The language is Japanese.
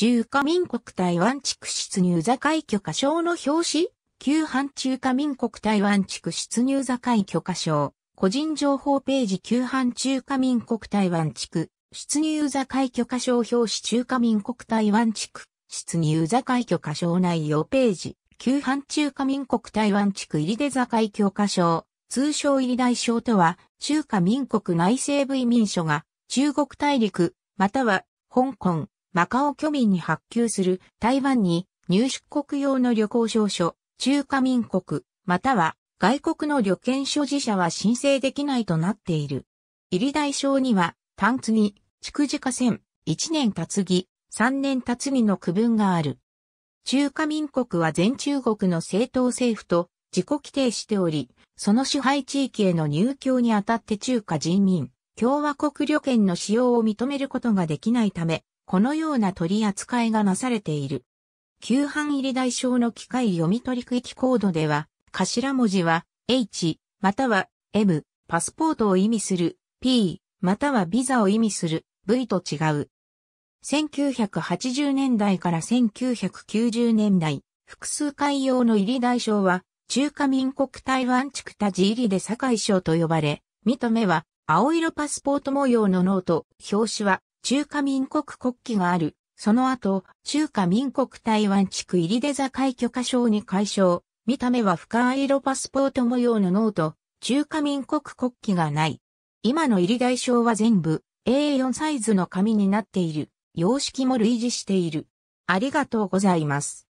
中華民国台湾地区出入座会許可証の表紙旧版中華民国台湾地区出入座会許可証個人情報ページ旧版中華民国台湾地区出入座会許可証表紙中華民国台湾地区出入座会許可証内容ページ旧版中華民国台湾地区入り出座会許可証通称入り大証とは中華民国内政部移民署が中国大陸または香港マカオ居民に発給する台湾に入出国用の旅行証書、中華民国、または外国の旅券所持者は申請できないとなっている。入り代証には、単継ぎ、築地化線、1年経ぎ、3年経ぎの区分がある。中華民国は全中国の政党政府と自己規定しており、その支配地域への入居にあたって中華人民、共和国旅券の使用を認めることができないため、このような取り扱いがなされている。旧版入り代償の機械読み取り区域コードでは、頭文字は H または M、パスポートを意味する P またはビザを意味する V と違う。1980年代から1990年代、複数回用の入り代償は、中華民国台湾地区立地入りで堺省と呼ばれ、見た目は青色パスポート模様のノート、表紙は中華民国国旗がある。その後、中華民国台湾地区入り出座海許可証に解消。見た目は深色パスポート模様のノート、中華民国国旗がない。今の入り台償は全部 A4 サイズの紙になっている。様式も類似している。ありがとうございます。